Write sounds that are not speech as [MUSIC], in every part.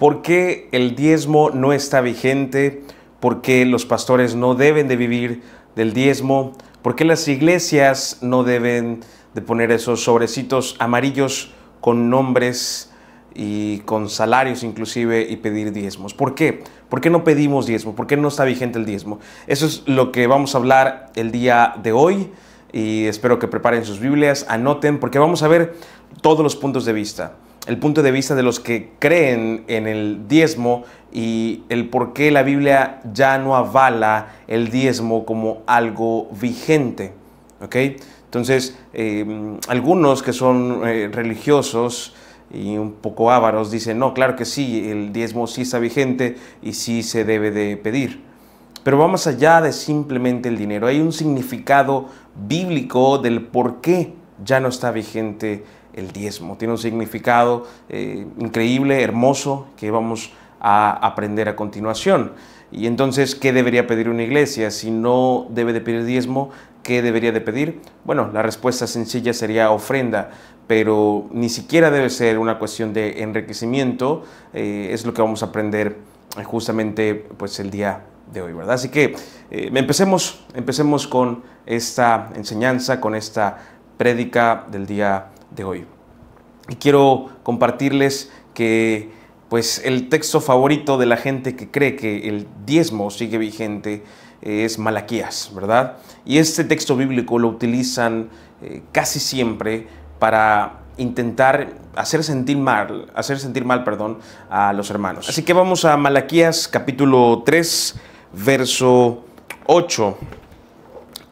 ¿Por qué el diezmo no está vigente? ¿Por qué los pastores no deben de vivir del diezmo? ¿Por qué las iglesias no deben de poner esos sobrecitos amarillos con nombres y con salarios inclusive y pedir diezmos? ¿Por qué? ¿Por qué no pedimos diezmo? ¿Por qué no está vigente el diezmo? Eso es lo que vamos a hablar el día de hoy y espero que preparen sus Biblias, anoten, porque vamos a ver todos los puntos de vista el punto de vista de los que creen en el diezmo y el por qué la Biblia ya no avala el diezmo como algo vigente. Entonces, em, algunos que son eh, religiosos y un poco ávaros dicen, no, claro que sí, el diezmo sí está vigente y sí se debe de pedir. Pero vamos allá de simplemente el dinero. Hay un significado bíblico del por qué ya no está vigente el diezmo. Tiene un significado eh, increíble, hermoso, que vamos a aprender a continuación. Y entonces, ¿qué debería pedir una iglesia? Si no debe de pedir diezmo, ¿qué debería de pedir? Bueno, la respuesta sencilla sería ofrenda, pero ni siquiera debe ser una cuestión de enriquecimiento, eh, es lo que vamos a aprender eh, justamente pues, el día de hoy, ¿verdad? Así que empecemos, empecemos con esta enseñanza, con esta prédica del día de hoy. Y quiero compartirles que pues el texto favorito de la gente que cree que el diezmo sigue vigente eh, es Malaquías, ¿verdad? Y este texto bíblico lo utilizan eh, casi siempre para intentar hacer sentir mal, hacer sentir mal, perdón, a los hermanos. Así que vamos a Malaquías capítulo 3, verso 8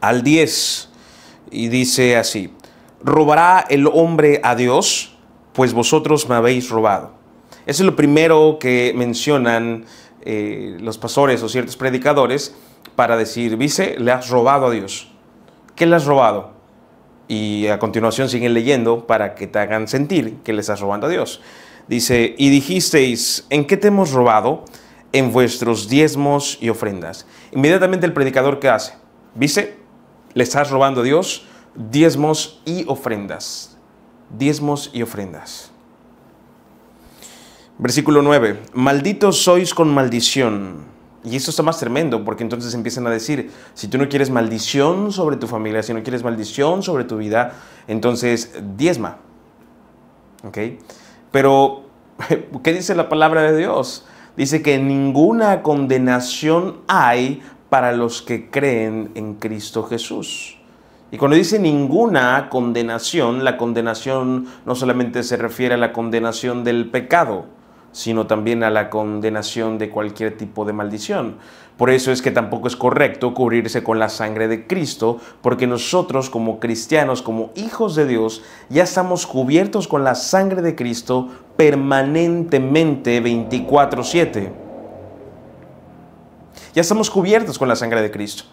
al 10 y dice así: ¿robará el hombre a Dios? Pues vosotros me habéis robado. Eso es lo primero que mencionan eh, los pastores o ciertos predicadores para decir, dice, le has robado a Dios. ¿Qué le has robado? Y a continuación siguen leyendo para que te hagan sentir que le estás robando a Dios. Dice, y dijisteis, ¿en qué te hemos robado? En vuestros diezmos y ofrendas. Inmediatamente el predicador, ¿qué hace? Dice, le estás robando a Dios, diezmos y ofrendas. Diezmos y ofrendas. Versículo 9. Malditos sois con maldición. Y esto está más tremendo, porque entonces empiezan a decir, si tú no quieres maldición sobre tu familia, si no quieres maldición sobre tu vida, entonces diezma. ¿Ok? Pero, [LAUGHS] ¿qué dice la palabra de Dios? Dice que ninguna condenación hay para los que creen en Cristo Jesús. Y cuando dice ninguna condenación, la condenación no solamente se refiere a la condenación del pecado, sino también a la condenación de cualquier tipo de maldición. Por eso es que tampoco es correcto cubrirse con la sangre de Cristo, porque nosotros como cristianos, como hijos de Dios, ya estamos cubiertos con la sangre de Cristo permanentemente 24/7. Ya estamos cubiertos con la sangre de Cristo.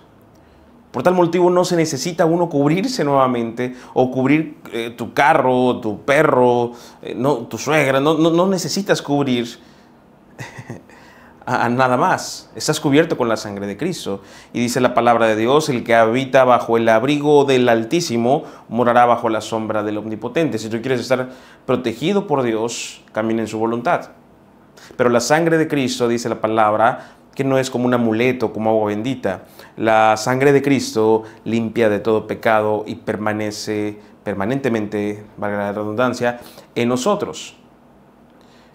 Por tal motivo no se necesita uno cubrirse nuevamente o cubrir eh, tu carro, tu perro, eh, no, tu suegra, no, necesitas cubrir [LAUGHS] a, a nada más. Estás cubierto con la sangre de Cristo. Y dice la palabra de Dios, el que habita bajo el abrigo del Altísimo morará bajo la sombra del Omnipotente. Si tú quieres estar protegido por Dios, camina en su voluntad. Pero la sangre de Cristo, dice la palabra, que no es como un amuleto, como agua bendita. La sangre de Cristo limpia de todo pecado y permanece permanentemente, valga la redundancia, en nosotros.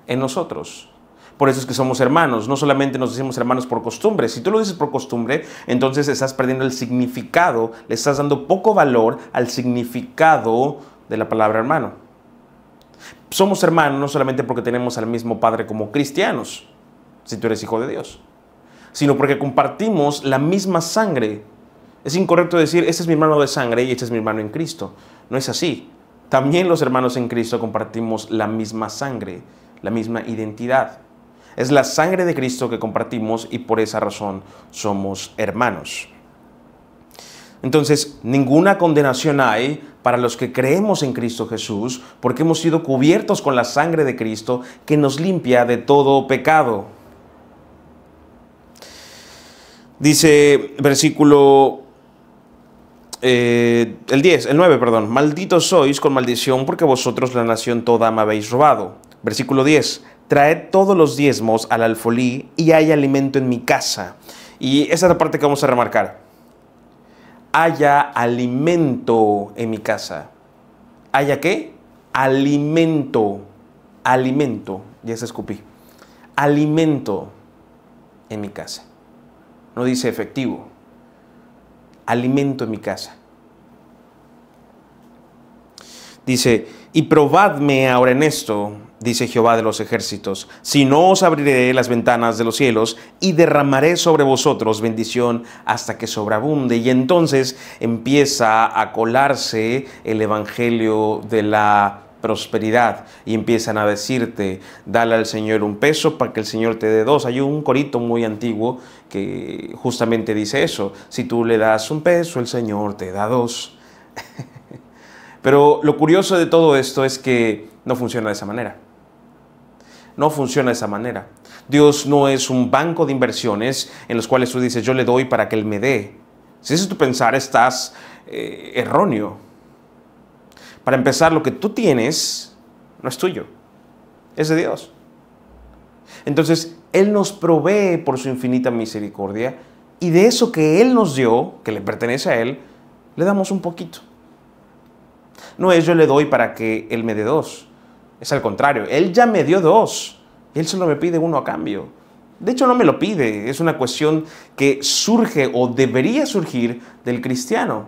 En nosotros. Por eso es que somos hermanos. No solamente nos decimos hermanos por costumbre. Si tú lo dices por costumbre, entonces estás perdiendo el significado, le estás dando poco valor al significado de la palabra hermano. Somos hermanos no solamente porque tenemos al mismo Padre como cristianos, si tú eres hijo de Dios sino porque compartimos la misma sangre. Es incorrecto decir, este es mi hermano de sangre y este es mi hermano en Cristo. No es así. También los hermanos en Cristo compartimos la misma sangre, la misma identidad. Es la sangre de Cristo que compartimos y por esa razón somos hermanos. Entonces, ninguna condenación hay para los que creemos en Cristo Jesús, porque hemos sido cubiertos con la sangre de Cristo que nos limpia de todo pecado. Dice versículo eh, el 10, el 9, perdón. Malditos sois con maldición porque vosotros la nación toda me habéis robado. Versículo 10. Traed todos los diezmos al alfolí y hay alimento en mi casa. Y esa es la parte que vamos a remarcar. Haya alimento en mi casa. ¿Haya qué? Alimento. Alimento. Ya se escupí. Alimento en mi casa no dice efectivo, alimento en mi casa. Dice, y probadme ahora en esto, dice Jehová de los ejércitos, si no os abriré las ventanas de los cielos y derramaré sobre vosotros bendición hasta que sobreabunde. Y entonces empieza a colarse el evangelio de la prosperidad y empiezan a decirte, dale al Señor un peso para que el Señor te dé dos. Hay un corito muy antiguo que justamente dice eso, si tú le das un peso, el Señor te da dos. [LAUGHS] Pero lo curioso de todo esto es que no funciona de esa manera. No funciona de esa manera. Dios no es un banco de inversiones en los cuales tú dices, yo le doy para que Él me dé. Si eso es tu pensar, estás eh, erróneo. Para empezar, lo que tú tienes no es tuyo, es de Dios. Entonces, Él nos provee por su infinita misericordia y de eso que Él nos dio, que le pertenece a Él, le damos un poquito. No es yo le doy para que Él me dé dos, es al contrario, Él ya me dio dos y Él solo me pide uno a cambio. De hecho, no me lo pide, es una cuestión que surge o debería surgir del cristiano.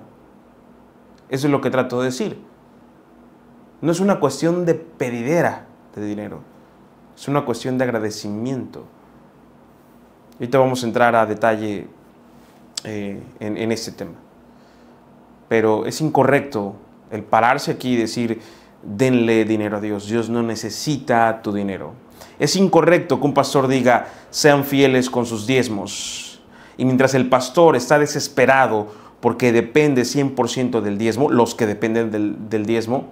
Eso es lo que trato de decir. No es una cuestión de pedidera de dinero, es una cuestión de agradecimiento. Ahorita vamos a entrar a detalle eh, en, este tema. Pero es incorrecto el pararse aquí y decir, denle dinero a Dios, Dios no necesita tu dinero. Es incorrecto que un pastor diga, sean fieles con sus diezmos. Y mientras el pastor está desesperado porque depende 100% del diezmo, los que dependen del diezmo,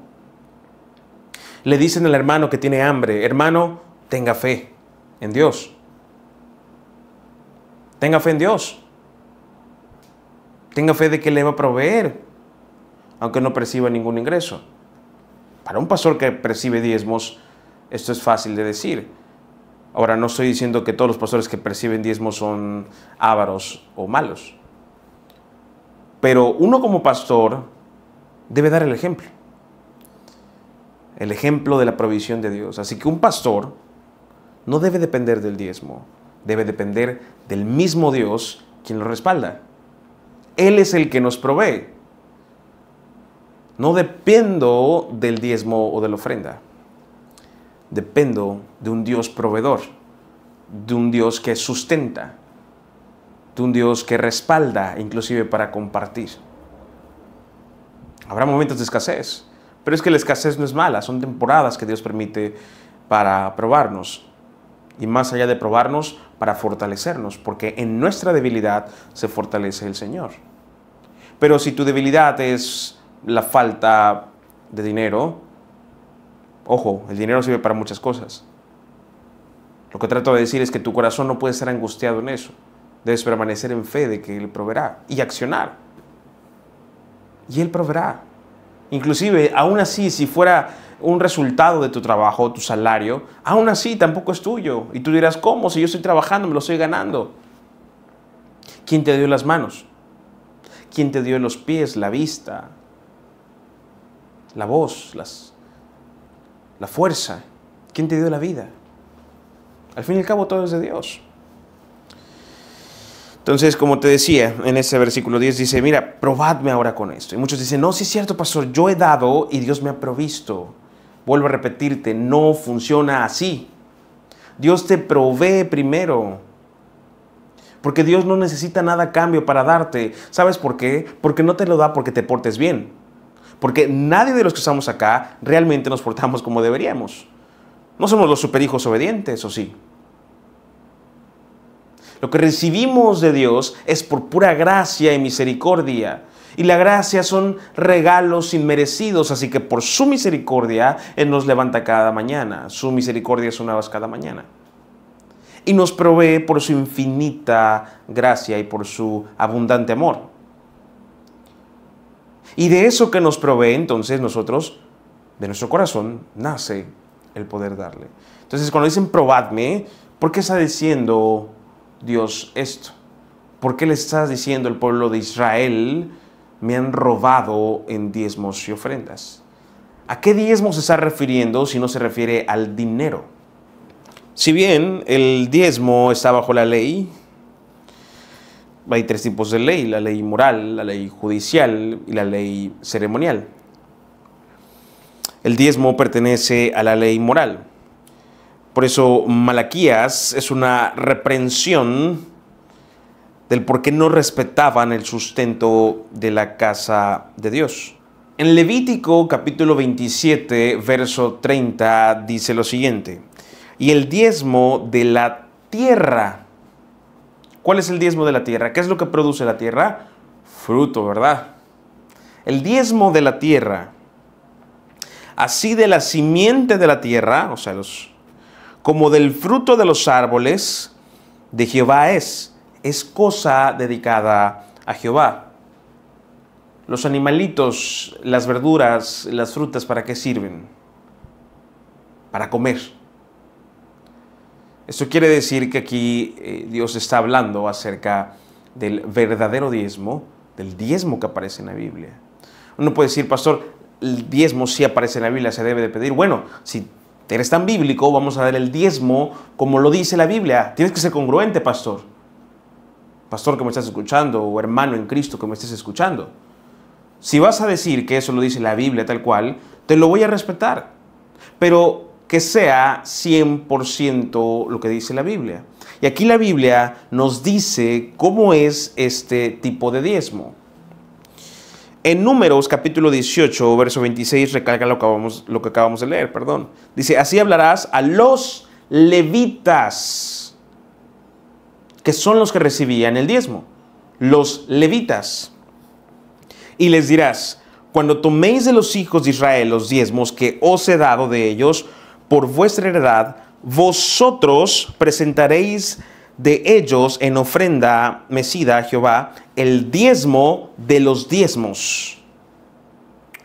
le dicen al hermano que tiene hambre, hermano, tenga fe en Dios. Tenga fe en Dios. Tenga fe de que le va a proveer, aunque no perciba ningún ingreso. Para un pastor que percibe diezmos, esto es fácil de decir. Ahora, no estoy diciendo que todos los pastores que perciben diezmos son ávaros o malos. Pero uno como pastor debe dar el ejemplo el ejemplo de la provisión de Dios. Así que un pastor no debe depender del diezmo, debe depender del mismo Dios quien lo respalda. Él es el que nos provee. No dependo del diezmo o de la ofrenda. Dependo de un Dios proveedor, de un Dios que sustenta, de un Dios que respalda, inclusive para compartir. Habrá momentos de escasez, pero es que la escasez no es mala, son temporadas que Dios permite para probarnos. Y más allá de probarnos, para fortalecernos, porque en nuestra debilidad se fortalece el Señor. Pero si tu debilidad es la falta de dinero, ojo, el dinero sirve para muchas cosas. Lo que trato de decir es que tu corazón no puede estar angustiado en eso. Debes permanecer en fe de que Él proveerá y accionar. Y Él proveerá. Inclusive, aún así, si fuera un resultado de tu trabajo, tu salario, aún así tampoco es tuyo. Y tú dirás, ¿cómo? Si yo estoy trabajando, me lo estoy ganando. ¿Quién te dio las manos? ¿Quién te dio los pies, la vista, la voz, las, la fuerza? ¿Quién te dio la vida? Al fin y al cabo todo es de Dios. Entonces, como te decía, en ese versículo 10 dice, mira, probadme ahora con esto. Y muchos dicen, no, sí es cierto, pastor, yo he dado y Dios me ha provisto. Vuelvo a repetirte, no funciona así. Dios te provee primero. Porque Dios no necesita nada cambio para darte. ¿Sabes por qué? Porque no te lo da porque te portes bien. Porque nadie de los que estamos acá realmente nos portamos como deberíamos. No somos los superhijos obedientes, ¿o sí? Lo que recibimos de Dios es por pura gracia y misericordia. Y la gracia son regalos inmerecidos, así que por su misericordia Él nos levanta cada mañana. Su misericordia es una vez cada mañana. Y nos provee por su infinita gracia y por su abundante amor. Y de eso que nos provee entonces nosotros, de nuestro corazón, nace el poder darle. Entonces cuando dicen probadme, ¿por qué está diciendo Dios esto? ¿Por qué le estás diciendo al pueblo de Israel, me han robado en diezmos y ofrendas? ¿A qué diezmo se está refiriendo si no se refiere al dinero? Si bien el diezmo está bajo la ley, hay tres tipos de ley, la ley moral, la ley judicial y la ley ceremonial. El diezmo pertenece a la ley moral. Por eso Malaquías es una reprensión del por qué no respetaban el sustento de la casa de Dios. En Levítico capítulo 27, verso 30 dice lo siguiente, y el diezmo de la tierra. ¿Cuál es el diezmo de la tierra? ¿Qué es lo que produce la tierra? Fruto, ¿verdad? El diezmo de la tierra, así de la simiente de la tierra, o sea, los como del fruto de los árboles, de Jehová es, es cosa dedicada a Jehová. Los animalitos, las verduras, las frutas, ¿para qué sirven? Para comer. Esto quiere decir que aquí eh, Dios está hablando acerca del verdadero diezmo, del diezmo que aparece en la Biblia. Uno puede decir, pastor, el diezmo sí aparece en la Biblia, se debe de pedir. Bueno, si eres tan bíblico, vamos a dar el diezmo como lo dice la Biblia. Tienes que ser congruente, pastor. Pastor que me estás escuchando, o hermano en Cristo que me estés escuchando. Si vas a decir que eso lo dice la Biblia tal cual, te lo voy a respetar. Pero que sea 100% lo que dice la Biblia. Y aquí la Biblia nos dice cómo es este tipo de diezmo. En Números capítulo 18, verso 26, recalca lo que, acabamos, lo que acabamos de leer, perdón. Dice, así hablarás a los levitas, que son los que recibían el diezmo, los levitas. Y les dirás, cuando toméis de los hijos de Israel los diezmos que os he dado de ellos por vuestra heredad, vosotros presentaréis de ellos en ofrenda Mesida, a Jehová el diezmo de los diezmos.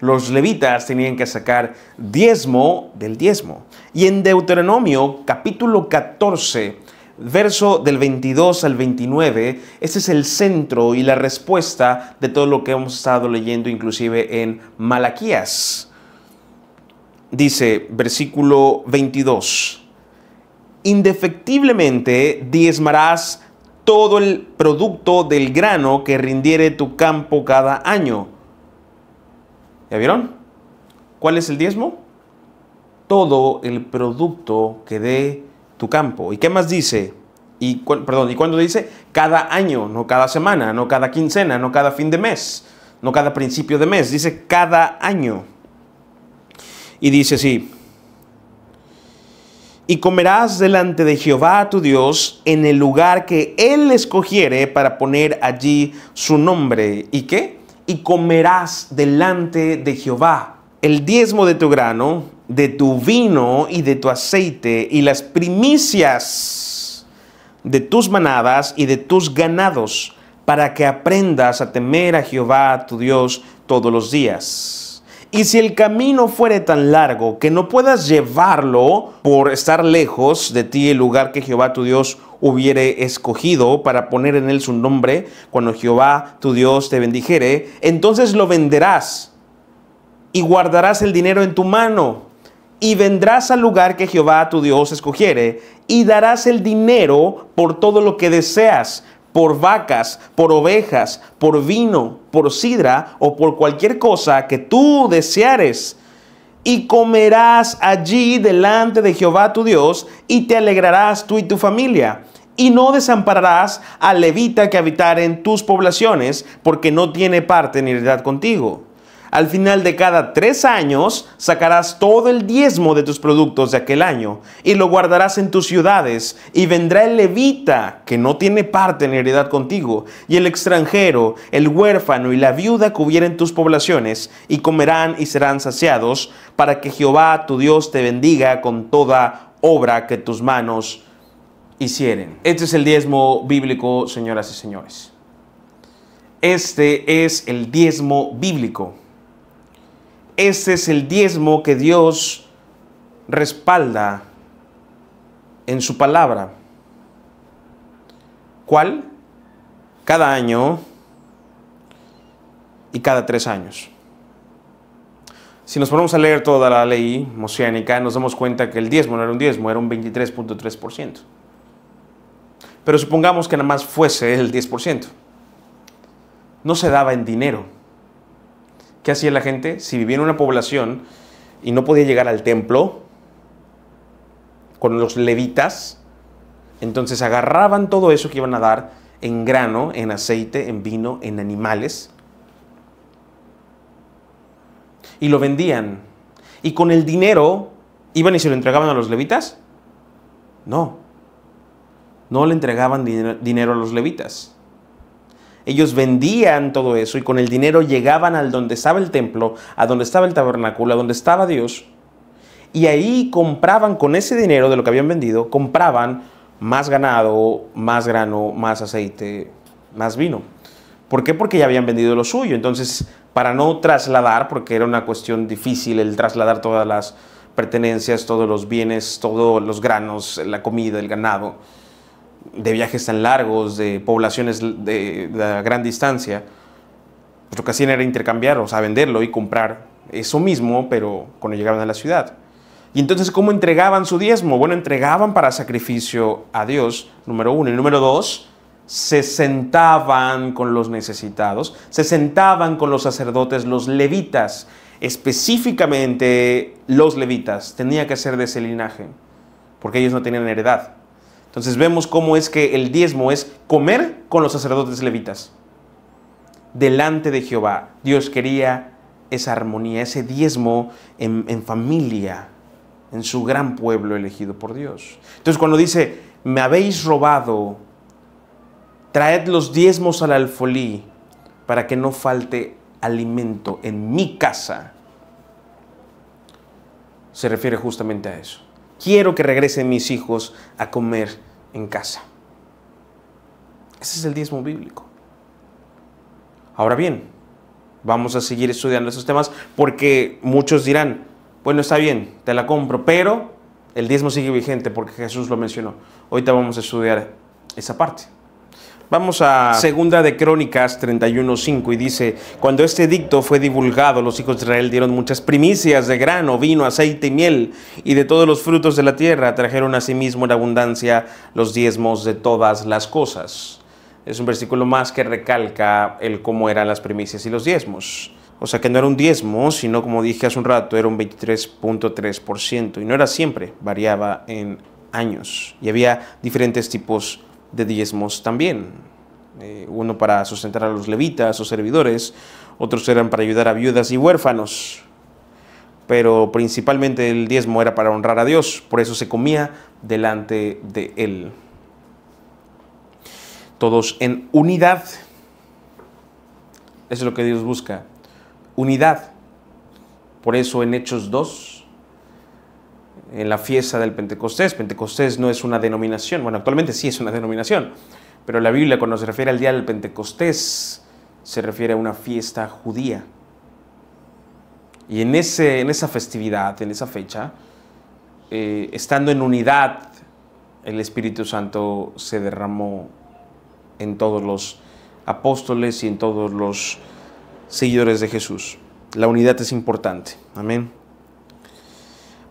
Los levitas tenían que sacar diezmo del diezmo. Y en Deuteronomio capítulo 14, verso del 22 al 29, este es el centro y la respuesta de todo lo que hemos estado leyendo inclusive en Malaquías. Dice versículo 22 indefectiblemente diezmarás todo el producto del grano que rindiere tu campo cada año. ¿Ya vieron? ¿Cuál es el diezmo? Todo el producto que dé tu campo. ¿Y qué más dice? Y, perdón, ¿y cuándo dice? Cada año, no cada semana, no cada quincena, no cada fin de mes, no cada principio de mes. Dice cada año. Y dice así, y comerás delante de Jehová tu Dios en el lugar que Él escogiere para poner allí su nombre. ¿Y qué? Y comerás delante de Jehová el diezmo de tu grano, de tu vino y de tu aceite y las primicias de tus manadas y de tus ganados, para que aprendas a temer a Jehová tu Dios todos los días. Y si el camino fuere tan largo que no puedas llevarlo por estar lejos de ti el lugar que Jehová tu Dios hubiere escogido para poner en él su nombre, cuando Jehová tu Dios te bendijere, entonces lo venderás y guardarás el dinero en tu mano y vendrás al lugar que Jehová tu Dios escogiere y darás el dinero por todo lo que deseas, por vacas, por ovejas, por vino, por sidra o por cualquier cosa que tú deseares. Y comerás allí delante de Jehová tu Dios y te alegrarás tú y tu familia. Y no desampararás al levita que habitar en tus poblaciones, porque no tiene parte ni heredad contigo. Al final de cada tres años sacarás todo el diezmo de tus productos de aquel año y lo guardarás en tus ciudades y vendrá el levita que no tiene parte en heredad contigo y el extranjero, el huérfano y la viuda que tus poblaciones y comerán y serán saciados para que Jehová tu Dios te bendiga con toda obra que tus manos hicieren. Este es el diezmo bíblico, señoras y señores. Este es el diezmo bíblico. Ese es el diezmo que Dios respalda en su palabra. ¿Cuál? Cada año y cada tres años. Si nos ponemos a leer toda la ley mosiánica, nos damos cuenta que el diezmo no era un diezmo, era un 23.3%. Pero supongamos que nada más fuese el 10%. No se daba en dinero ¿Qué hacía la gente? Si vivía en una población y no podía llegar al templo con los levitas, entonces agarraban todo eso que iban a dar en grano, en aceite, en vino, en animales, y lo vendían. Y con el dinero iban y se lo entregaban a los levitas. No, no le entregaban dinero a los levitas ellos vendían todo eso y con el dinero llegaban al donde estaba el templo, a donde estaba el tabernáculo, a donde estaba Dios. Y ahí compraban con ese dinero de lo que habían vendido, compraban más ganado, más grano, más aceite, más vino. ¿Por qué? Porque ya habían vendido lo suyo. Entonces, para no trasladar, porque era una cuestión difícil el trasladar todas las pertenencias, todos los bienes, todos los granos, la comida, el ganado, de viajes tan largos, de poblaciones de, gran distancia, pues lo que hacían era intercambiar, o sea, venderlo y comprar eso mismo, pero cuando llegaban a la ciudad. Y entonces, ¿cómo entregaban su diezmo? Bueno, entregaban para sacrificio a Dios, número uno. Y número dos, se sentaban con los necesitados, se sentaban con los sacerdotes, los levitas. Específicamente, los levitas tenía que ser de ese linaje, porque ellos no tenían heredad. Entonces vemos cómo es que el diezmo es comer con los sacerdotes levitas. Delante de Jehová, Dios quería esa armonía, ese diezmo en, familia, en su gran pueblo elegido por Dios. Entonces cuando dice, me habéis robado, traed los diezmos al alfolí para que no falte alimento en mi casa, se refiere justamente a eso. Quiero que regresen mis hijos a comer en casa. Ese es el diezmo bíblico. Ahora bien, vamos a seguir estudiando esos temas porque muchos dirán, bueno, está bien, te la compro, pero el diezmo sigue vigente porque Jesús lo mencionó. Ahorita vamos a estudiar esa parte. Vamos a ah. segunda de Crónicas 31.5 y dice, cuando este edicto fue divulgado, los hijos de Israel dieron muchas primicias de grano, vino, aceite y miel, y de todos los frutos de la tierra trajeron a sí mismo en abundancia los diezmos de todas las cosas. Es un versículo más que recalca el cómo eran las primicias y los diezmos. O sea que no era un diezmo, sino como dije hace un rato, era un 23.3%. Y no era siempre, variaba en años. Y había diferentes tipos de diezmos también. Eh, uno para sustentar a los levitas o servidores, otros eran para ayudar a viudas y huérfanos. Pero principalmente el diezmo era para honrar a Dios, por eso se comía delante de Él. Todos en unidad. Eso es lo que Dios busca. Unidad. Por eso en Hechos 2, en la fiesta del Pentecostés. Pentecostés no es una denominación, bueno, actualmente sí es una denominación, pero la Biblia cuando se refiere al día del Pentecostés se refiere a una fiesta judía. Y en, ese, en esa festividad, en esa fecha, eh, estando en unidad, el Espíritu Santo se derramó en todos los apóstoles y en todos los seguidores de Jesús. La unidad es importante. Amén.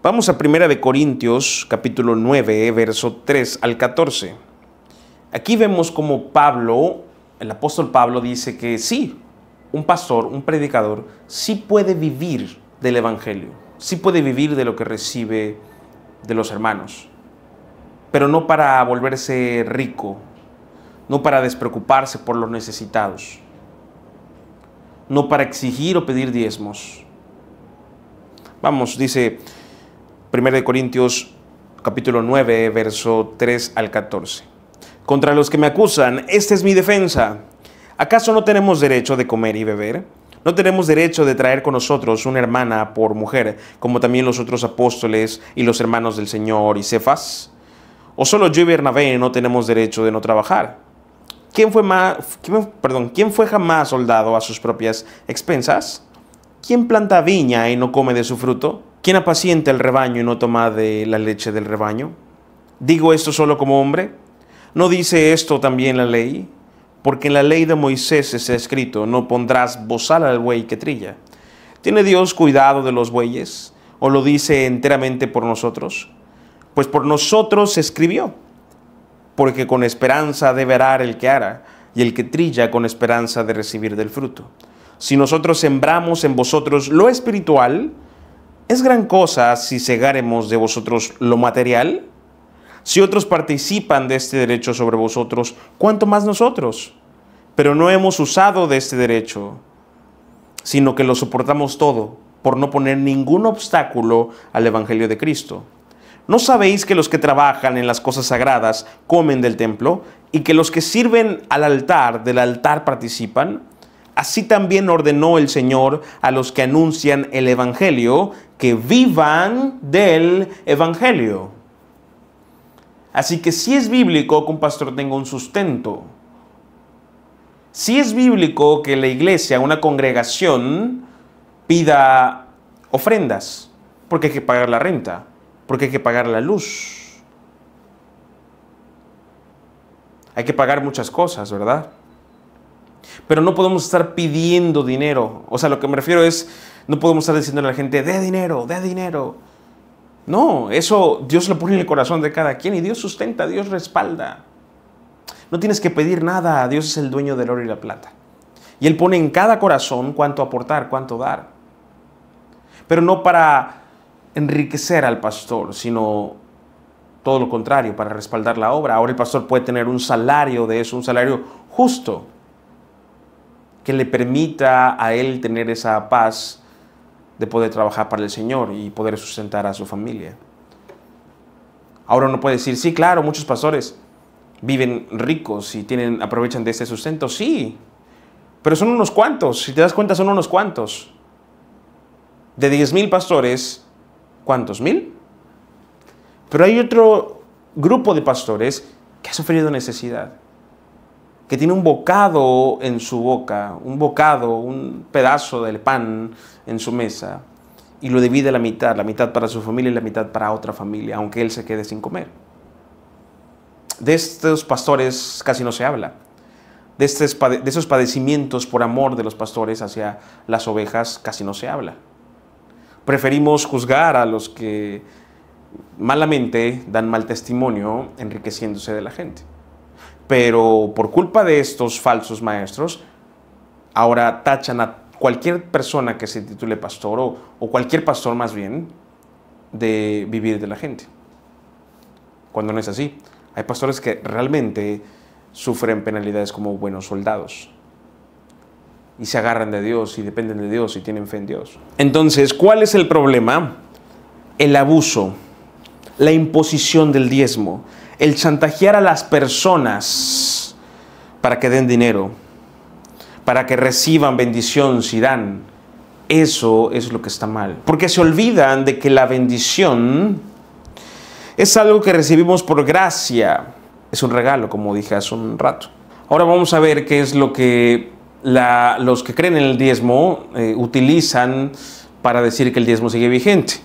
Vamos a Primera de Corintios, capítulo 9, verso 3 al 14. Aquí vemos como Pablo, el apóstol Pablo dice que sí, un pastor, un predicador, sí puede vivir del Evangelio, sí puede vivir de lo que recibe de los hermanos, pero no para volverse rico, no para despreocuparse por los necesitados, no para exigir o pedir diezmos. Vamos, dice 1 Corintios capítulo 9, verso 3 al 14. Contra los que me acusan, esta es mi defensa. ¿Acaso no tenemos derecho de comer y beber? No tenemos derecho de traer con nosotros una hermana por mujer, como también los otros apóstoles y los hermanos del Señor y Cefas. O solo yo y Bernabé no tenemos derecho de no trabajar. ¿Quién fue, más, perdón, ¿Quién fue jamás soldado a sus propias expensas? ¿Quién planta viña y no come de su fruto? ¿Quién apacienta el rebaño y no toma de la leche del rebaño? ¿Digo esto solo como hombre? ¿No dice esto también la ley? Porque en la ley de Moisés está escrito, no pondrás bozal al buey que trilla. ¿Tiene Dios cuidado de los bueyes? ¿O lo dice enteramente por nosotros? Pues por nosotros se escribió, porque con esperanza debe arar el que hará, y el que trilla con esperanza de recibir del fruto. Si nosotros sembramos en vosotros lo espiritual, ¿Es gran cosa si cegáremos de vosotros lo material? Si otros participan de este derecho sobre vosotros, ¿cuánto más nosotros? Pero no hemos usado de este derecho, sino que lo soportamos todo, por no poner ningún obstáculo al Evangelio de Cristo. ¿No sabéis que los que trabajan en las cosas sagradas comen del templo y que los que sirven al altar del altar participan? Así también ordenó el Señor a los que anuncian el Evangelio que vivan del Evangelio. Así que si es bíblico que un pastor tenga un sustento, si es bíblico que la iglesia, una congregación, pida ofrendas, porque hay que pagar la renta, porque hay que pagar la luz. Hay que pagar muchas cosas, ¿verdad? Pero no podemos estar pidiendo dinero. O sea, lo que me refiero es, no podemos estar diciendo a la gente, dé dinero, dé dinero. No, eso Dios lo pone en el corazón de cada quien y Dios sustenta, Dios respalda. No tienes que pedir nada, Dios es el dueño del oro y la plata. Y Él pone en cada corazón cuánto aportar, cuánto dar. Pero no para enriquecer al pastor, sino todo lo contrario, para respaldar la obra. Ahora el pastor puede tener un salario de eso, un salario justo, que le permita a él tener esa paz de poder trabajar para el Señor y poder sustentar a su familia. Ahora uno puede decir, sí, claro, muchos pastores viven ricos y tienen, aprovechan de ese sustento, sí, pero son unos cuantos, si te das cuenta son unos cuantos. De 10.000 pastores, ¿cuántos? ¿Mil? Pero hay otro grupo de pastores que ha sufrido necesidad, que tiene un bocado en su boca, un bocado, un pedazo del pan en su mesa y lo divide a la mitad, la mitad para su familia y la mitad para otra familia, aunque él se quede sin comer. De estos pastores casi no se habla. De, estos de esos padecimientos por amor de los pastores hacia las ovejas casi no se habla. Preferimos juzgar a los que malamente dan mal testimonio enriqueciéndose de la gente. Pero por culpa de estos falsos maestros, ahora tachan a cualquier persona que se titule pastor o, cualquier pastor más bien de vivir de la gente. Cuando no es así. Hay pastores que realmente sufren penalidades como buenos soldados y se agarran de Dios y dependen de Dios y tienen fe en Dios. Entonces, ¿cuál es el problema? El abuso, la imposición del diezmo, el chantajear a las personas para que den dinero para que reciban bendición si dan. Eso es lo que está mal. Porque se olvidan de que la bendición es algo que recibimos por gracia. Es un regalo, como dije hace un rato. Ahora vamos a ver qué es lo que los que creen en el diezmo eh, utilizan para decir que el diezmo sigue vigente.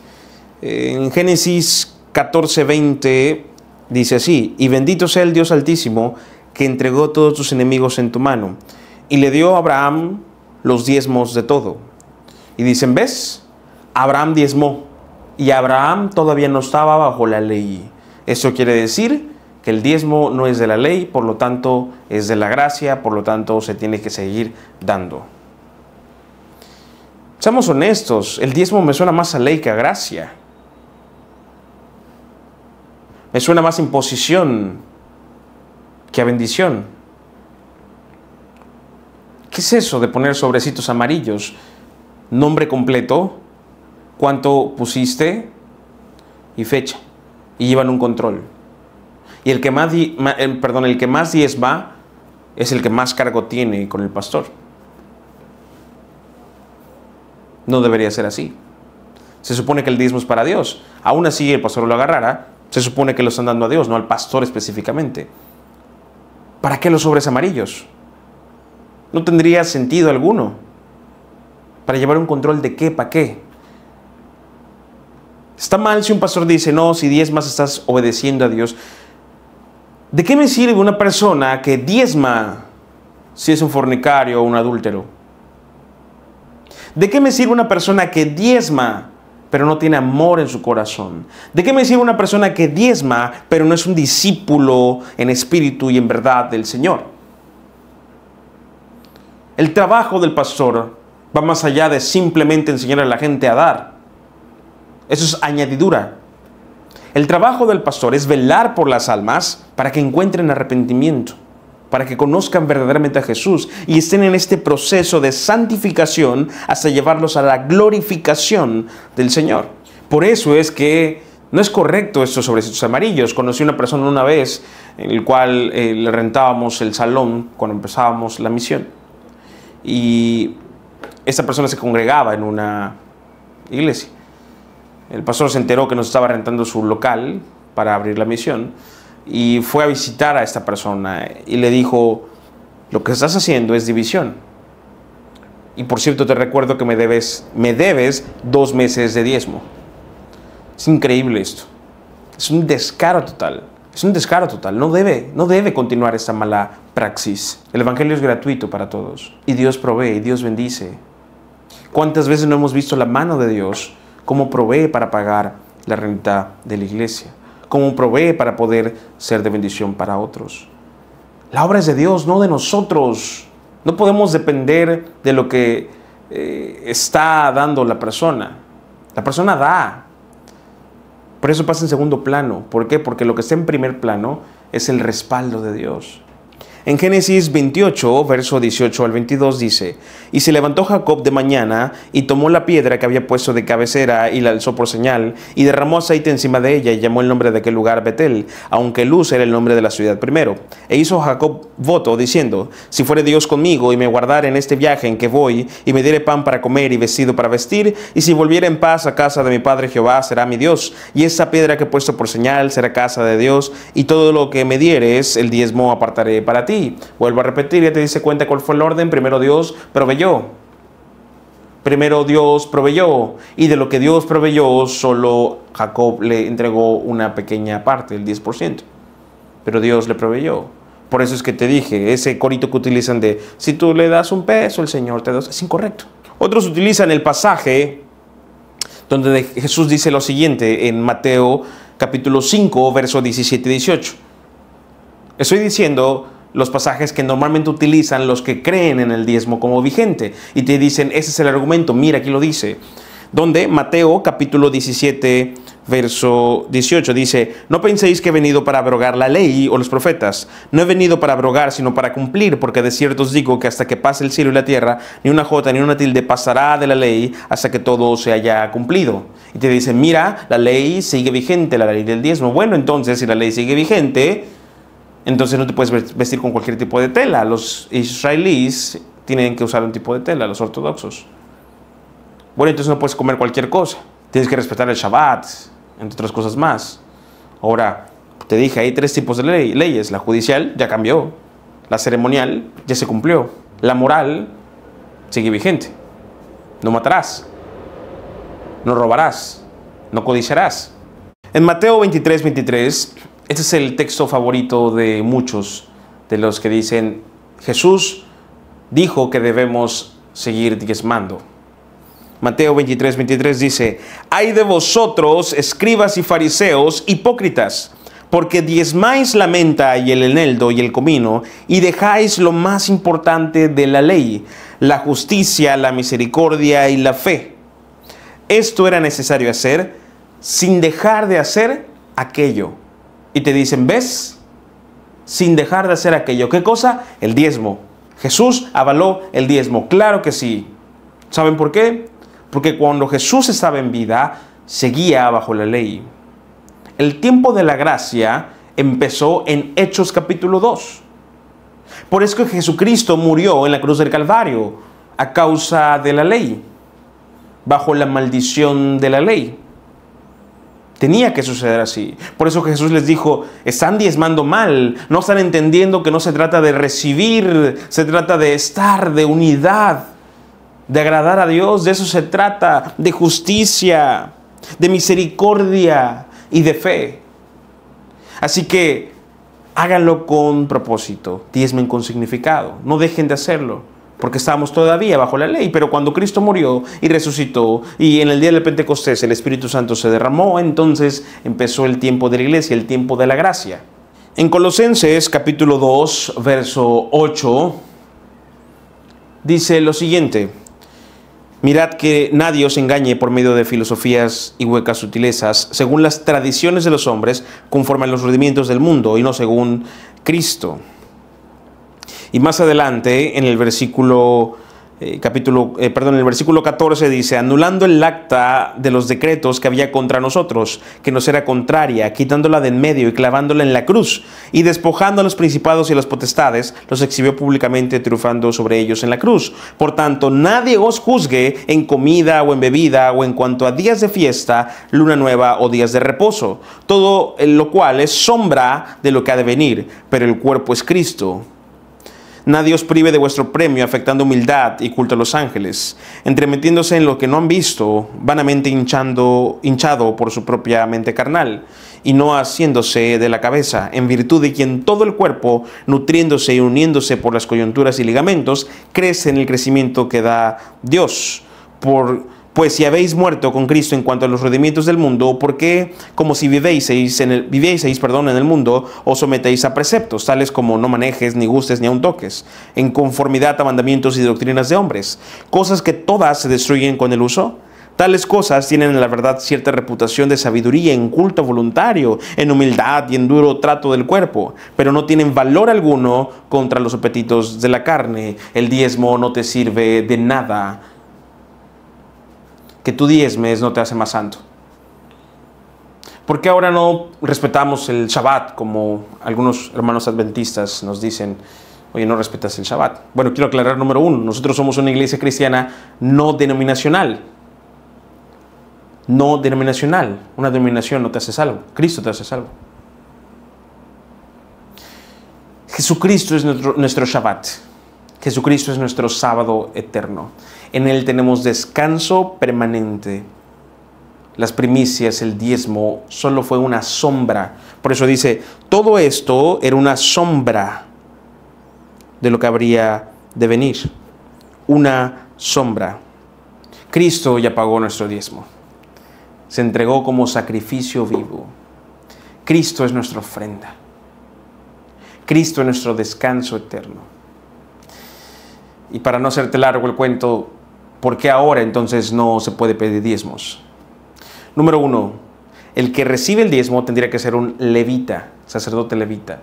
Eh, en Génesis 14:20 dice así, y bendito sea el Dios altísimo que entregó todos tus enemigos en tu mano y le dio a Abraham los diezmos de todo. Y dicen, ¿ves? Abraham diezmó y Abraham todavía no estaba bajo la ley. Eso quiere decir que el diezmo no es de la ley, por lo tanto es de la gracia, por lo tanto se tiene que seguir dando. Seamos honestos, el diezmo me suena más a ley que a gracia. Me suena más a imposición que a bendición. ¿Qué es eso de poner sobrecitos amarillos? Nombre completo, cuánto pusiste y fecha. Y llevan un control. Y el que más, perdón, el que más diez va es el que más cargo tiene con el pastor. No debería ser así. Se supone que el diezmo es para Dios. Aún así el pastor lo agarrara, se supone que lo están dando a Dios, no al pastor específicamente. ¿Para qué los sobres amarillos? No tendría sentido alguno. Para llevar un control de qué, para qué. Está mal si un pastor dice, no, si diezmas estás obedeciendo a Dios. ¿De qué me sirve una persona que diezma si es un fornicario o un adúltero? ¿De qué me sirve una persona que diezma pero no tiene amor en su corazón? ¿De qué me sirve una persona que diezma pero no es un discípulo en espíritu y en verdad del Señor? El trabajo del pastor va más allá de simplemente enseñar a la gente a dar. Eso es añadidura. El trabajo del pastor es velar por las almas para que encuentren arrepentimiento, para que conozcan verdaderamente a Jesús y estén en este proceso de santificación hasta llevarlos a la glorificación del Señor. Por eso es que no es correcto esto sobre estos amarillos. Conocí una persona una vez en el cual eh, le rentábamos el salón cuando empezábamos la misión y esta persona se congregaba en una iglesia. El pastor se enteró que nos estaba rentando su local para abrir la misión y fue a visitar a esta persona y le dijo, lo que estás haciendo es división. Y por cierto, te recuerdo que me debes, me debes dos meses de diezmo. Es increíble esto. Es un descaro total. Es un descaro total. No debe, no debe continuar esta mala el Evangelio es gratuito para todos y Dios provee y Dios bendice. ¿Cuántas veces no hemos visto la mano de Dios como provee para pagar la renta de la iglesia? Como provee para poder ser de bendición para otros? La obra es de Dios, no de nosotros. No podemos depender de lo que eh, está dando la persona. La persona da. Por eso pasa en segundo plano. ¿Por qué? Porque lo que está en primer plano es el respaldo de Dios. En Génesis 28, verso 18 al 22 dice, Y se levantó Jacob de mañana y tomó la piedra que había puesto de cabecera y la alzó por señal y derramó aceite encima de ella y llamó el nombre de aquel lugar Betel, aunque Luz era el nombre de la ciudad primero. E hizo Jacob voto diciendo, Si fuere Dios conmigo y me guardare en este viaje en que voy y me diere pan para comer y vestido para vestir, y si volviera en paz a casa de mi padre Jehová será mi Dios, y esa piedra que he puesto por señal será casa de Dios, y todo lo que me dieres el diezmo apartaré para ti Vuelvo a repetir, ya te dice cuenta cuál fue el orden. Primero Dios proveyó. Primero Dios proveyó. Y de lo que Dios proveyó, solo Jacob le entregó una pequeña parte, el 10%. Pero Dios le proveyó. Por eso es que te dije, ese corito que utilizan de, si tú le das un peso, el Señor te da, es incorrecto. Otros utilizan el pasaje donde Jesús dice lo siguiente en Mateo capítulo 5, verso 17 y 18. Estoy diciendo los pasajes que normalmente utilizan los que creen en el diezmo como vigente y te dicen, ese es el argumento, mira, aquí lo dice. Donde Mateo capítulo 17, verso 18 dice, no penséis que he venido para abrogar la ley o los profetas, no he venido para abrogar, sino para cumplir, porque de cierto os digo que hasta que pase el cielo y la tierra, ni una jota ni una tilde pasará de la ley hasta que todo se haya cumplido. Y te dicen, mira, la ley sigue vigente, la ley del diezmo. Bueno, entonces, si la ley sigue vigente, entonces no te puedes vestir con cualquier tipo de tela. Los israelíes tienen que usar un tipo de tela, los ortodoxos. Bueno, entonces no puedes comer cualquier cosa. Tienes que respetar el Shabbat, entre otras cosas más. Ahora, te dije, hay tres tipos de leyes. La judicial ya cambió. La ceremonial ya se cumplió. La moral sigue vigente. No matarás. No robarás. No codiciarás. En Mateo 23, 23 este es el texto favorito de muchos de los que dicen, Jesús dijo que debemos seguir diezmando. Mateo 23, 23 dice, Hay de vosotros, escribas y fariseos, hipócritas, porque diezmáis la menta y el eneldo y el comino, y dejáis lo más importante de la ley, la justicia, la misericordia y la fe. Esto era necesario hacer sin dejar de hacer aquello y te dicen, ¿ves? Sin dejar de hacer aquello. ¿Qué cosa? El diezmo. Jesús avaló el diezmo. Claro que sí. ¿Saben por qué? Porque cuando Jesús estaba en vida, seguía bajo la ley. El tiempo de la gracia empezó en Hechos capítulo 2. Por eso Jesucristo murió en la cruz del Calvario, a causa de la ley, bajo la maldición de la ley. Tenía que suceder así. Por eso Jesús les dijo, están diezmando mal, no están entendiendo que no se trata de recibir, se trata de estar, de unidad, de agradar a Dios, de eso se trata, de justicia, de misericordia y de fe. Así que háganlo con propósito, diezmen con significado, no dejen de hacerlo porque estábamos todavía bajo la ley, pero cuando Cristo murió y resucitó y en el día del Pentecostés el Espíritu Santo se derramó, entonces empezó el tiempo de la iglesia, el tiempo de la gracia. En Colosenses capítulo 2, verso 8, dice lo siguiente, mirad que nadie os engañe por medio de filosofías y huecas sutilezas, según las tradiciones de los hombres, conforme a los rudimientos del mundo y no según Cristo. Y más adelante, en el versículo eh, capítulo, eh, perdón, el versículo 14 dice, anulando el acta de los decretos que había contra nosotros, que nos era contraria, quitándola de en medio y clavándola en la cruz, y despojando a los principados y a las potestades, los exhibió públicamente triunfando sobre ellos en la cruz. Por tanto, nadie os juzgue en comida o en bebida o en cuanto a días de fiesta, luna nueva o días de reposo, todo lo cual es sombra de lo que ha de venir, pero el cuerpo es Cristo. Nadie os prive de vuestro premio afectando humildad y culto a los ángeles, entremetiéndose en lo que no han visto, vanamente hinchando, hinchado por su propia mente carnal, y no haciéndose de la cabeza, en virtud de quien todo el cuerpo, nutriéndose y uniéndose por las coyunturas y ligamentos, crece en el crecimiento que da Dios. Por pues si habéis muerto con Cristo en cuanto a los rendimientos del mundo, ¿por qué, como si vivieseis en el, perdón, en el mundo, os sometéis a preceptos, tales como no manejes, ni gustes, ni aun toques, en conformidad a mandamientos y doctrinas de hombres, cosas que todas se destruyen con el uso? Tales cosas tienen en la verdad cierta reputación de sabiduría, en culto voluntario, en humildad y en duro trato del cuerpo, pero no tienen valor alguno contra los apetitos de la carne. El diezmo no te sirve de nada tu diez diezmes no te hace más santo? ¿Por qué ahora no respetamos el Shabbat como algunos hermanos adventistas nos dicen? Oye, no respetas el Shabbat. Bueno, quiero aclarar número uno, nosotros somos una iglesia cristiana no denominacional. No denominacional. Una denominación no te hace salvo. Cristo te hace salvo. Jesucristo es nuestro, nuestro Shabbat. Jesucristo es nuestro sábado eterno. En Él tenemos descanso permanente. Las primicias, el diezmo, solo fue una sombra. Por eso dice, todo esto era una sombra de lo que habría de venir. Una sombra. Cristo ya pagó nuestro diezmo. Se entregó como sacrificio vivo. Cristo es nuestra ofrenda. Cristo es nuestro descanso eterno. Y para no hacerte largo el cuento, ¿por qué ahora entonces no se puede pedir diezmos? Número uno, el que recibe el diezmo tendría que ser un levita, sacerdote levita.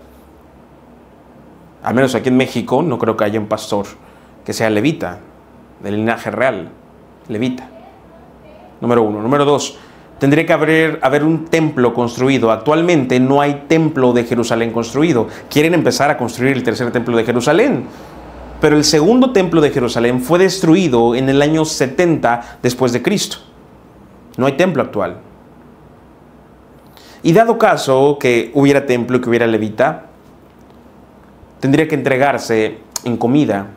Al menos aquí en México no creo que haya un pastor que sea levita, del linaje real, levita. Número uno. Número dos, tendría que haber, haber, un templo construido. Actualmente no hay templo de Jerusalén construido. Quieren empezar a construir el tercer templo de Jerusalén pero el segundo templo de Jerusalén fue destruido en el año 70 después de Cristo. No hay templo actual. Y dado caso que hubiera templo y que hubiera levita, tendría que entregarse en comida,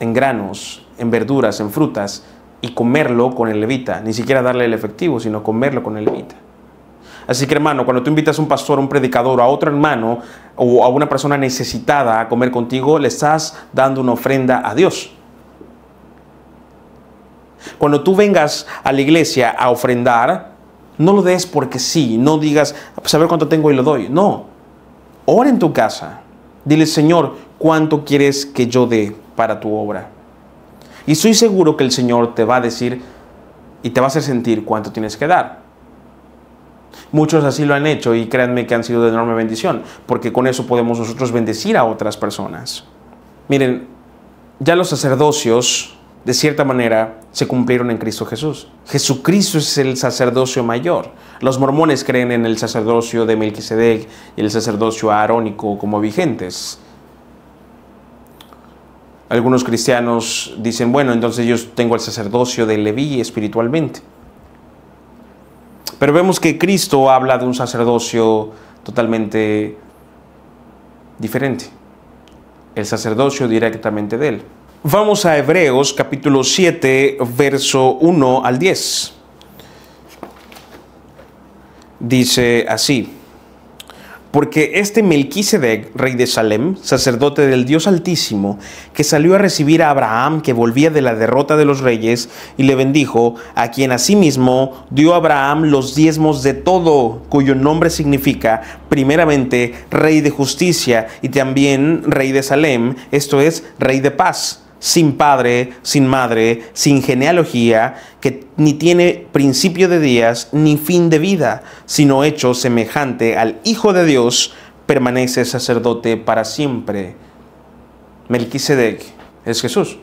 en granos, en verduras, en frutas, y comerlo con el levita. Ni siquiera darle el efectivo, sino comerlo con el levita. Así que hermano, cuando tú invitas a un pastor, a un predicador, a otro hermano o a una persona necesitada a comer contigo, le estás dando una ofrenda a Dios. Cuando tú vengas a la iglesia a ofrendar, no lo des porque sí, no digas, pues, a saber cuánto tengo y lo doy. No, ora en tu casa. Dile, Señor, ¿cuánto quieres que yo dé para tu obra? Y estoy seguro que el Señor te va a decir y te va a hacer sentir cuánto tienes que dar. Muchos así lo han hecho y créanme que han sido de enorme bendición, porque con eso podemos nosotros bendecir a otras personas. Miren, ya los sacerdocios, de cierta manera, se cumplieron en Cristo Jesús. Jesucristo es el sacerdocio mayor. Los mormones creen en el sacerdocio de Melquisedec y el sacerdocio aarónico como vigentes. Algunos cristianos dicen, bueno, entonces yo tengo el sacerdocio de Leví espiritualmente. Pero vemos que Cristo habla de un sacerdocio totalmente diferente, el sacerdocio directamente de él. Vamos a Hebreos capítulo 7, verso 1 al 10. Dice así porque este Melquisedec, rey de Salem, sacerdote del Dios Altísimo, que salió a recibir a Abraham que volvía de la derrota de los reyes, y le bendijo, a quien asimismo dio a Abraham los diezmos de todo, cuyo nombre significa, primeramente, rey de justicia y también rey de Salem, esto es, rey de paz sin padre, sin madre, sin genealogía, que ni tiene principio de días ni fin de vida, sino hecho semejante al Hijo de Dios, permanece sacerdote para siempre. Melquisedec es Jesús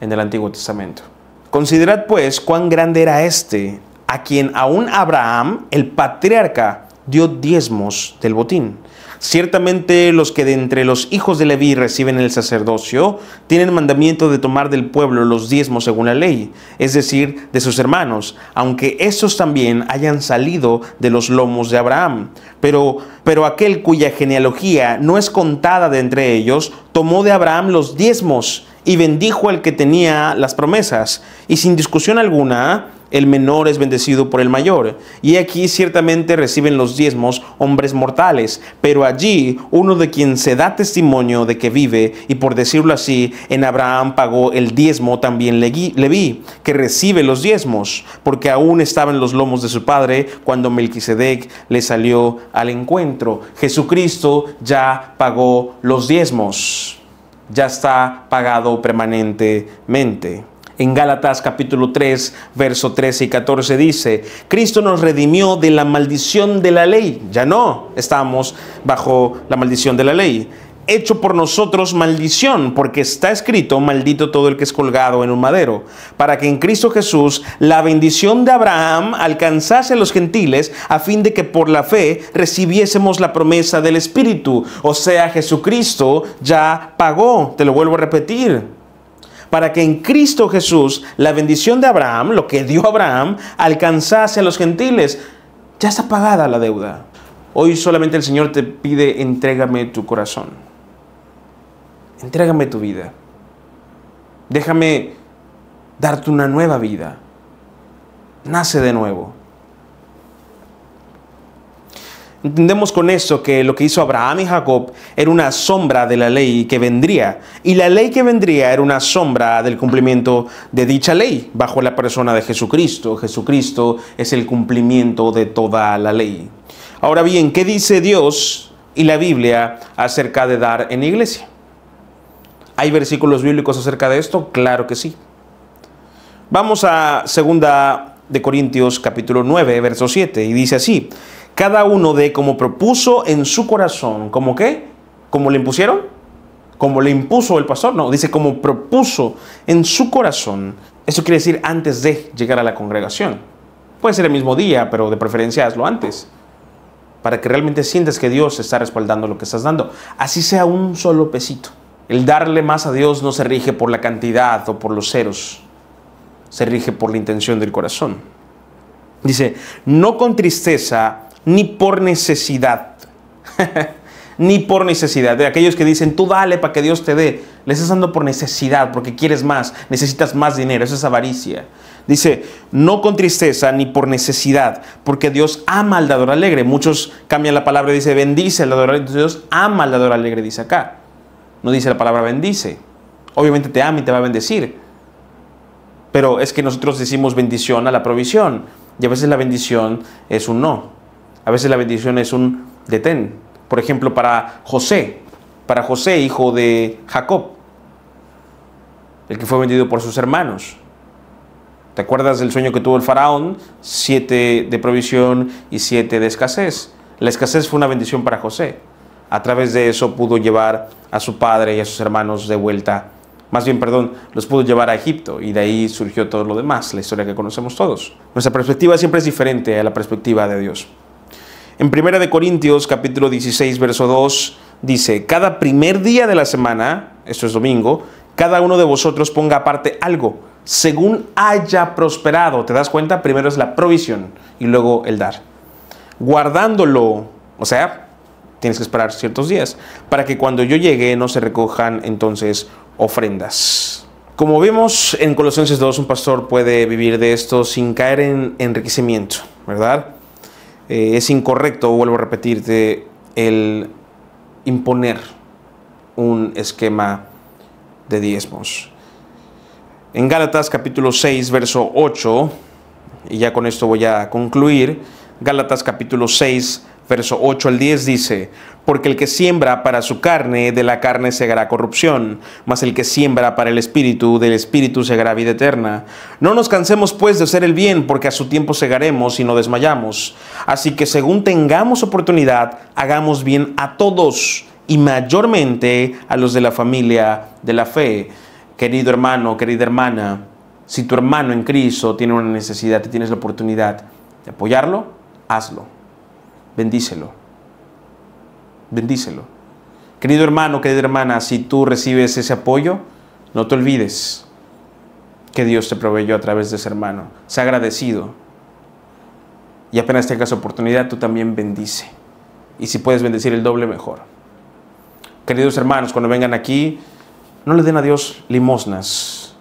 en el Antiguo Testamento. Considerad pues cuán grande era este, a quien aún Abraham, el patriarca, dio diezmos del botín. Ciertamente los que de entre los hijos de Leví reciben el sacerdocio tienen mandamiento de tomar del pueblo los diezmos según la ley, es decir, de sus hermanos, aunque esos también hayan salido de los lomos de Abraham. Pero, pero aquel cuya genealogía no es contada de entre ellos, tomó de Abraham los diezmos y bendijo al que tenía las promesas, y sin discusión alguna, el menor es bendecido por el mayor. Y aquí ciertamente reciben los diezmos hombres mortales, pero allí uno de quien se da testimonio de que vive, y por decirlo así, en Abraham pagó el diezmo también vi, que recibe los diezmos, porque aún estaba en los lomos de su padre cuando Melquisedec le salió al encuentro. Jesucristo ya pagó los diezmos, ya está pagado permanentemente. En Gálatas capítulo 3, verso 13 y 14 dice, Cristo nos redimió de la maldición de la ley. Ya no estamos bajo la maldición de la ley. Hecho por nosotros maldición, porque está escrito, maldito todo el que es colgado en un madero, para que en Cristo Jesús la bendición de Abraham alcanzase a los gentiles, a fin de que por la fe recibiésemos la promesa del Espíritu. O sea, Jesucristo ya pagó, te lo vuelvo a repetir, para que en Cristo Jesús la bendición de Abraham, lo que dio Abraham, alcanzase a los gentiles. Ya está pagada la deuda. Hoy solamente el Señor te pide, entrégame tu corazón. Entrégame tu vida. Déjame darte una nueva vida. Nace de nuevo. Entendemos con esto que lo que hizo Abraham y Jacob era una sombra de la ley que vendría. Y la ley que vendría era una sombra del cumplimiento de dicha ley bajo la persona de Jesucristo. Jesucristo es el cumplimiento de toda la ley. Ahora bien, ¿qué dice Dios y la Biblia acerca de dar en iglesia? ¿Hay versículos bíblicos acerca de esto? Claro que sí. Vamos a segunda de Corintios capítulo 9, verso 7 y dice así: cada uno de como propuso en su corazón, ¿cómo qué? ¿Como le impusieron? ¿Como le impuso el pastor? No, dice como propuso en su corazón. Eso quiere decir antes de llegar a la congregación. Puede ser el mismo día, pero de preferencia hazlo antes, para que realmente sientas que Dios está respaldando lo que estás dando. Así sea un solo pesito. El darle más a Dios no se rige por la cantidad o por los ceros, se rige por la intención del corazón. Dice, no con tristeza ni por necesidad. [LAUGHS] ni por necesidad. De aquellos que dicen, tú dale para que Dios te dé. Le estás dando por necesidad, porque quieres más, necesitas más dinero. Esa es avaricia. Dice, no con tristeza ni por necesidad, porque Dios ama al dador alegre. Muchos cambian la palabra y dice, bendice al dador alegre. Dios ama al dador alegre, dice acá. No dice la palabra bendice. Obviamente te ama y te va a bendecir. Pero es que nosotros decimos bendición a la provisión. Y a veces la bendición es un no. A veces la bendición es un detén. Por ejemplo, para José, para José, hijo de Jacob, el que fue vendido por sus hermanos. ¿Te acuerdas del sueño que tuvo el faraón? Siete de provisión y siete de escasez. La escasez fue una bendición para José. A través de eso pudo llevar a su padre y a sus hermanos de vuelta. Más bien, perdón, los pudo llevar a Egipto y de ahí surgió todo lo demás, la historia que conocemos todos. Nuestra perspectiva siempre es diferente a la perspectiva de Dios. En 1 Corintios capítulo 16, verso 2 dice, cada primer día de la semana, esto es domingo, cada uno de vosotros ponga aparte algo, según haya prosperado. ¿Te das cuenta? Primero es la provisión y luego el dar. Guardándolo, o sea, tienes que esperar ciertos días, para que cuando yo llegue no se recojan entonces ofrendas. Como vemos en Colosenses 2, un pastor puede vivir de esto sin caer en enriquecimiento, ¿verdad? Eh, es incorrecto, vuelvo a repetirte, el imponer un esquema de diezmos. En Gálatas capítulo 6, verso 8, y ya con esto voy a concluir, Gálatas capítulo 6, Verso 8 al 10 dice, porque el que siembra para su carne, de la carne segará corrupción, mas el que siembra para el espíritu, del espíritu segará vida eterna. No nos cansemos pues de hacer el bien, porque a su tiempo segaremos y no desmayamos. Así que según tengamos oportunidad, hagamos bien a todos, y mayormente a los de la familia de la fe. Querido hermano, querida hermana, si tu hermano en Cristo tiene una necesidad y tienes la oportunidad de apoyarlo, hazlo bendícelo. Bendícelo. Querido hermano, querida hermana, si tú recibes ese apoyo, no te olvides que Dios te proveyó a través de ese hermano. ha agradecido. Y apenas tengas oportunidad, tú también bendice. Y si puedes bendecir el doble, mejor. Queridos hermanos, cuando vengan aquí, no le den a Dios limosnas.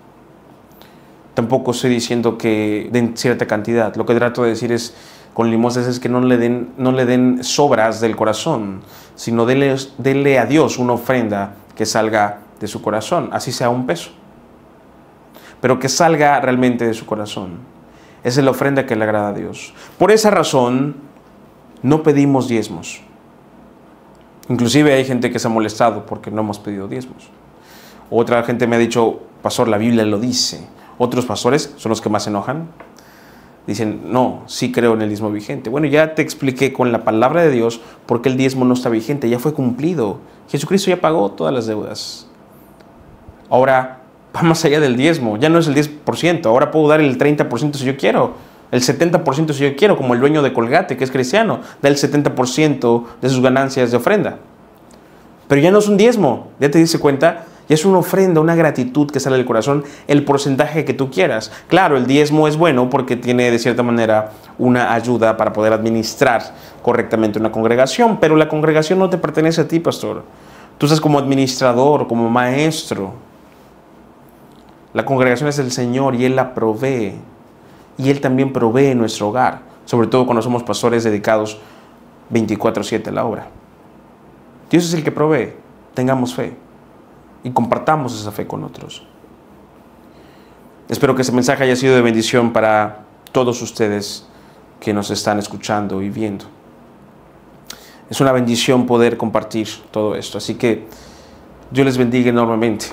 Tampoco estoy diciendo que den cierta cantidad. Lo que trato de decir es, con limosnas es que no le den, no le den sobras del corazón, sino dele, a Dios una ofrenda que salga de su corazón, así sea un peso, pero que salga realmente de su corazón. Esa es la ofrenda que le agrada a Dios. Por esa razón, no pedimos diezmos. Inclusive hay gente que se ha molestado porque no hemos pedido diezmos. Otra gente me ha dicho, pastor, la Biblia lo dice. Otros pastores son los que más se enojan dicen, no, sí creo en el diezmo vigente. Bueno, ya te expliqué con la palabra de Dios por qué el diezmo no está vigente, ya fue cumplido. Jesucristo ya pagó todas las deudas. Ahora, va más allá del diezmo, ya no es el 10%, ahora puedo dar el 30% si yo quiero, el 70% si yo quiero, como el dueño de Colgate, que es cristiano, da el 70% de sus ganancias de ofrenda. Pero ya no es un diezmo, ya te diste cuenta y es una ofrenda, una gratitud que sale del corazón, el porcentaje que tú quieras. Claro, el diezmo es bueno porque tiene de cierta manera una ayuda para poder administrar correctamente una congregación, pero la congregación no te pertenece a ti, pastor. Tú estás como administrador, como maestro. La congregación es el Señor y Él la provee. Y Él también provee nuestro hogar, sobre todo cuando somos pastores dedicados 24/7 a la obra. Dios es el que provee. Tengamos fe y compartamos esa fe con otros. Espero que ese mensaje haya sido de bendición para todos ustedes que nos están escuchando y viendo. Es una bendición poder compartir todo esto. Así que Dios les bendiga enormemente.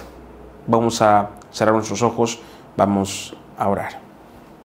Vamos a cerrar nuestros ojos, vamos a orar.